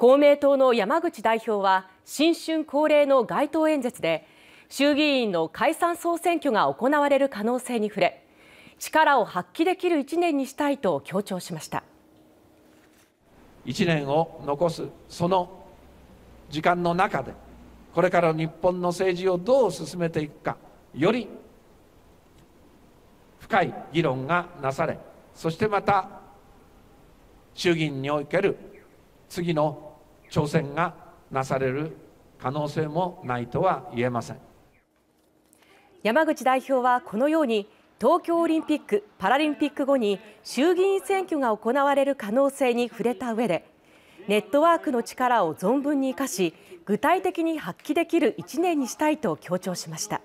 公明党の山口代表は新春恒例の街頭演説で衆議院の解散総選挙が行われる可能性に触れ力を発揮できる1年にしたいと強調しました1年を残すその時間の中でこれから日本の政治をどう進めていくかより深い議論がなされそしてまた衆議院における次の挑戦がなされる可能性もないとは言えません山口代表はこのように東京オリンピック・パラリンピック後に衆議院選挙が行われる可能性に触れた上でネットワークの力を存分に生かし具体的に発揮できる1年にしたいと強調しました。